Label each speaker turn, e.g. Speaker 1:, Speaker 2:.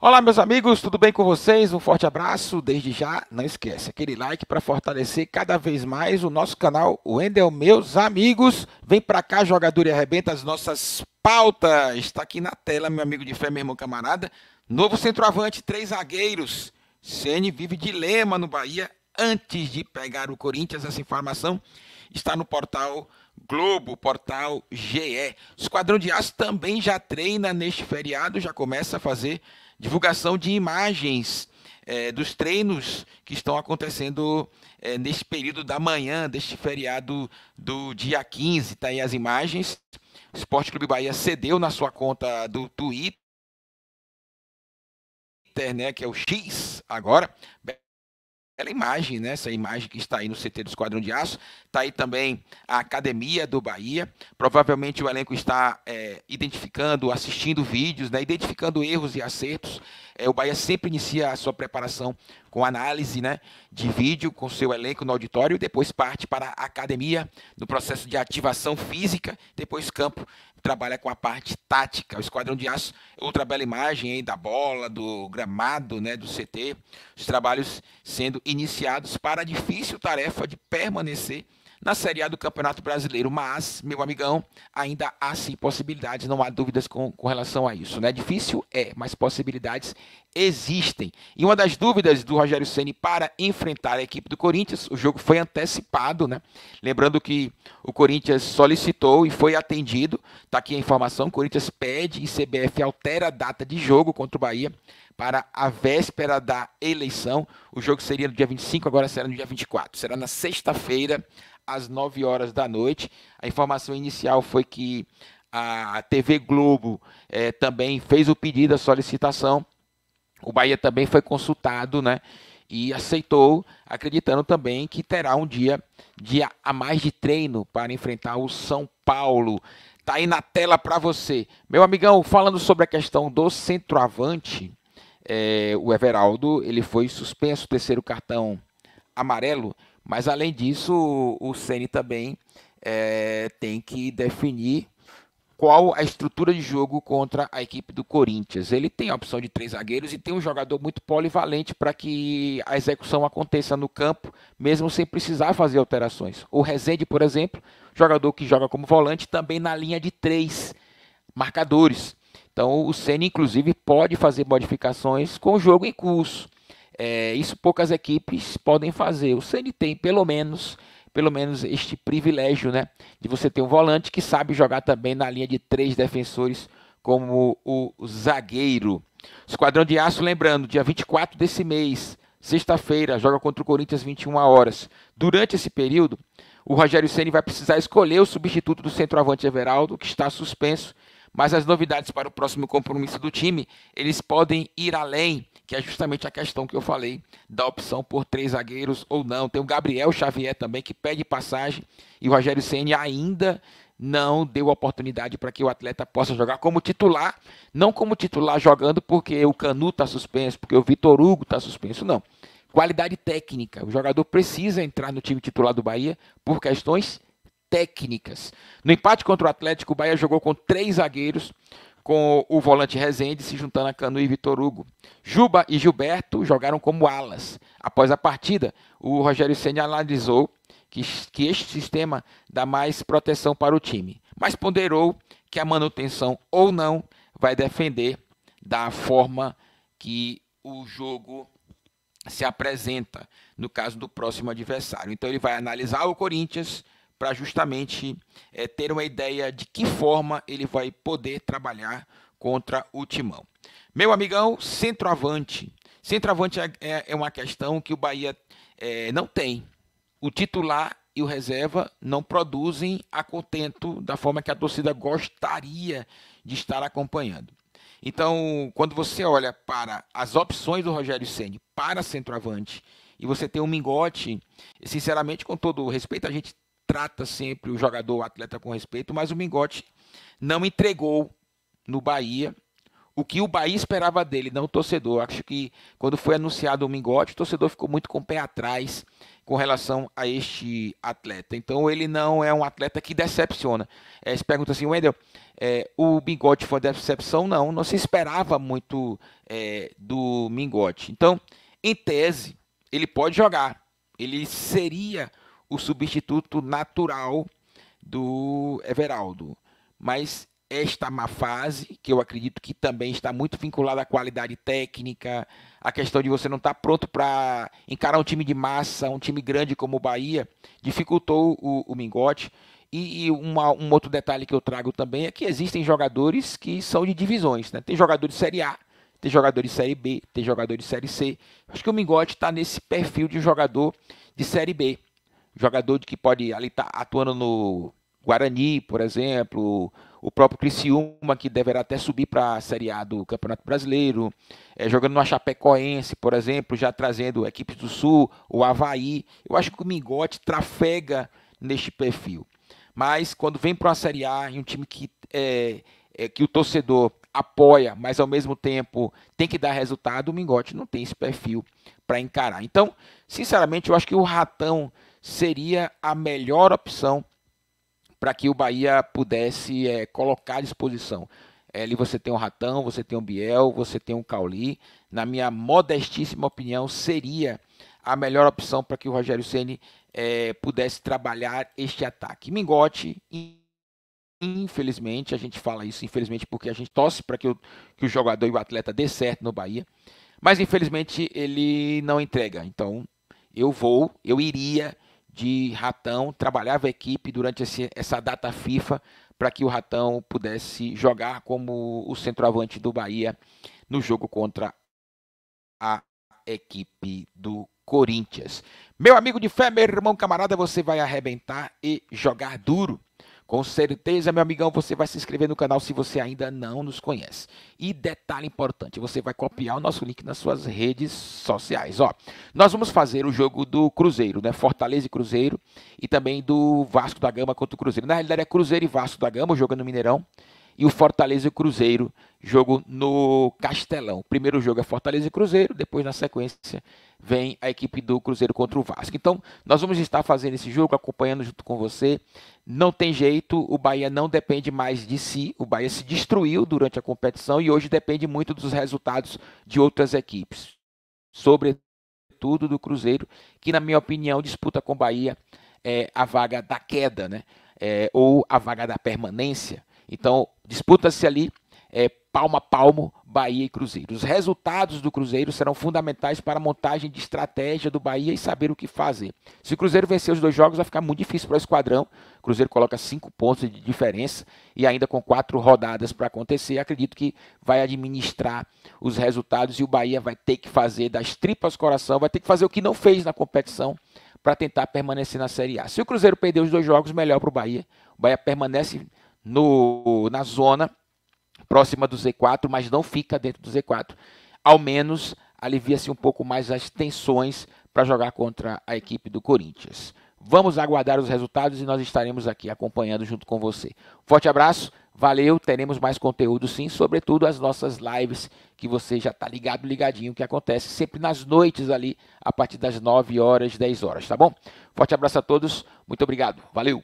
Speaker 1: Olá, meus amigos, tudo bem com vocês? Um forte abraço. Desde já, não esquece aquele like para fortalecer cada vez mais o nosso canal Wendel Meus Amigos. Vem para cá, jogador, e arrebenta as nossas pautas. Está aqui na tela, meu amigo de fé, meu irmão camarada. Novo centroavante, três zagueiros. Ceni vive dilema no Bahia antes de pegar o Corinthians. Essa informação está no portal Globo, portal GE. O Esquadrão de Aço também já treina neste feriado, já começa a fazer divulgação de imagens é, dos treinos que estão acontecendo é, neste período da manhã, deste feriado do dia 15. Está aí as imagens. O Esporte Clube Bahia cedeu na sua conta do Twitter, né, que é o X agora, aquela imagem, né? Essa imagem que está aí no CT do Esquadrão de Aço. Está aí também a Academia do Bahia. Provavelmente o elenco está é, identificando, assistindo vídeos, né? identificando erros e acertos. É, o Bahia sempre inicia a sua preparação com análise né, de vídeo, com seu elenco no auditório, e depois parte para a academia, no processo de ativação física, depois campo trabalha com a parte tática. O Esquadrão de Aço, é outra bela imagem aí da bola, do gramado, né, do CT. Os trabalhos sendo iniciados para a difícil tarefa de permanecer na Série A do Campeonato Brasileiro. Mas, meu amigão, ainda há sim possibilidades, não há dúvidas com, com relação a isso. Né? Difícil é, mas possibilidades existem. E uma das dúvidas do Rogério Ceni para enfrentar a equipe do Corinthians, o jogo foi antecipado, né? Lembrando que o Corinthians solicitou e foi atendido. Tá aqui a informação, o Corinthians pede e CBF altera a data de jogo contra o Bahia para a véspera da eleição. O jogo seria no dia 25, agora será no dia 24. Será na sexta-feira às 9 horas da noite. A informação inicial foi que a TV Globo eh, também fez o pedido, a solicitação. O Bahia também foi consultado, né? E aceitou, acreditando também que terá um dia, dia a mais de treino para enfrentar o São Paulo. Tá aí na tela para você. Meu amigão, falando sobre a questão do centroavante, eh, o Everaldo, ele foi suspenso, terceiro cartão amarelo mas além disso, o, Ceni também é, tem que definir qual a estrutura de jogo contra a equipe do Corinthians. Ele tem a opção de três zagueiros e tem um jogador muito polivalente para que a execução aconteça no campo, mesmo sem precisar fazer alterações. O Rezende, por exemplo, jogador que joga como volante, também na linha de três marcadores. Então o Senna, inclusive, pode fazer modificações com o jogo em curso. É, isso poucas equipes podem fazer. O Ceni tem pelo menos pelo menos este privilégio, né, de você ter um volante que sabe jogar também na linha de três defensores como o zagueiro. Esquadrão de Aço, lembrando, dia 24 desse mês, sexta-feira, joga contra o Corinthians 21 horas. Durante esse período, o Rogério Ceni vai precisar escolher o substituto do centroavante Everaldo, que está suspenso mas as novidades para o próximo compromisso do time, eles podem ir além, que é justamente a questão que eu falei da opção por três zagueiros ou não. Tem o Gabriel Xavier também que pede passagem e o Rogério Ceni ainda não deu oportunidade para que o atleta possa jogar como titular, não como titular jogando porque o Canu está suspenso, porque o Vitor Hugo está suspenso, não. Qualidade técnica. O jogador precisa entrar no time titular do Bahia por questões técnicas. No empate contra o Atlético, o Bahia jogou com três zagueiros, com o volante Rezende se juntando a Canu e Vitor Hugo. Juba e Gilberto jogaram como alas. Após a partida, o Rogério Senna analisou que, que este sistema dá mais proteção para o time, mas ponderou que a manutenção ou não vai defender da forma que o jogo se apresenta no caso do próximo adversário. Então ele vai analisar o Corinthians, para justamente é, ter uma ideia de que forma ele vai poder trabalhar contra o Timão. Meu amigão, centroavante. Centroavante é, é, é uma questão que o Bahia é, não tem. O titular e o reserva não produzem a contento da forma que a torcida gostaria de estar acompanhando. Então, quando você olha para as opções do Rogério Ceni para centroavante e você tem um Mingote, sinceramente, com todo respeito, a gente trata sempre o jogador, o atleta com respeito, mas o Mingote não entregou no Bahia o que o Bahia esperava dele, não o torcedor. Acho que quando foi anunciado o Mingote, o torcedor ficou muito com o pé atrás com relação a este atleta. Então ele não é um atleta que decepciona. É, se pergunta assim, Wendel, é, o Mingote foi decepção? Não, não se esperava muito é, do Mingote. Então, em tese, ele pode jogar. Ele seria o substituto natural do Everaldo. Mas esta má fase, que eu acredito que também está muito vinculada à qualidade técnica, à questão de você não estar tá pronto para encarar um time de massa, um time grande como o Bahia, dificultou o, o Mingote. E, e uma, um outro detalhe que eu trago também é que existem jogadores que são de divisões. Né? Tem jogador de Série A, tem jogador de Série B, tem jogador de Série C. Acho que o Mingote está nesse perfil de jogador de Série B jogador que pode ali estar tá atuando no Guarani, por exemplo, o próprio Criciúma, que deverá até subir para a Série A do Campeonato Brasileiro, é, jogando no Chapecoense, por exemplo, já trazendo equipes do Sul, o Havaí. Eu acho que o Mingote trafega neste perfil. Mas quando vem para uma Série A, em um time que, é, é, que o torcedor apoia, mas ao mesmo tempo tem que dar resultado, o Mingote não tem esse perfil para encarar. Então, sinceramente, eu acho que o Ratão seria a melhor opção para que o Bahia pudesse é, colocar à disposição. É, ali você tem o Ratão, você tem o Biel, você tem o Cauli. Na minha modestíssima opinião, seria a melhor opção para que o Rogério Ceni é, pudesse trabalhar este ataque. Mingote, infelizmente, a gente fala isso, infelizmente, porque a gente torce para que, que o jogador e o atleta dê certo no Bahia. Mas infelizmente ele não entrega. Então eu vou, eu iria de Ratão, trabalhava a equipe durante esse, essa data FIFA para que o Ratão pudesse jogar como o centroavante do Bahia no jogo contra a equipe do Corinthians. Meu amigo de fé, meu irmão camarada, você vai arrebentar e jogar duro. Com certeza, meu amigão, você vai se inscrever no canal se você ainda não nos conhece. E detalhe importante, você vai copiar o nosso link nas suas redes sociais. Ó, nós vamos fazer o jogo do Cruzeiro, né? Fortaleza e Cruzeiro e também do Vasco da Gama contra o Cruzeiro. Na realidade é Cruzeiro e Vasco da Gama, jogando no Mineirão e o Fortaleza e o Cruzeiro, jogo no Castelão. primeiro jogo é Fortaleza e Cruzeiro, depois na sequência vem a equipe do Cruzeiro contra o Vasco. Então, nós vamos estar fazendo esse jogo, acompanhando junto com você. Não tem jeito, o Bahia não depende mais de si. O Bahia se destruiu durante a competição e hoje depende muito dos resultados de outras equipes. Sobretudo do Cruzeiro, que, na minha opinião, disputa com o Bahia é, a vaga da queda, né? É, ou a vaga da permanência. Então, disputa-se ali é, palmo a palmo Bahia e Cruzeiro. Os resultados do Cruzeiro serão fundamentais para a montagem de estratégia do Bahia e saber o que fazer. Se o Cruzeiro vencer os dois jogos, vai ficar muito difícil para o esquadrão. O Cruzeiro coloca cinco pontos de diferença e ainda com quatro rodadas para acontecer, acredito que vai administrar os resultados e o Bahia vai ter que fazer das tripas coração, vai ter que fazer o que não fez na competição para tentar permanecer na Série A. Se o Cruzeiro perder os dois jogos, melhor para o Bahia. O Bahia permanece no, na zona próxima do Z4, mas não fica dentro do Z4. Ao menos alivia-se um pouco mais as tensões para jogar contra a equipe do Corinthians. Vamos aguardar os resultados e nós estaremos aqui acompanhando junto com você. Forte abraço, valeu, teremos mais conteúdo sim, sobretudo as nossas lives que você já está ligado, ligadinho, que acontece sempre nas noites ali, a partir das 9 horas, 10 horas, tá bom? Forte abraço a todos, muito obrigado, valeu!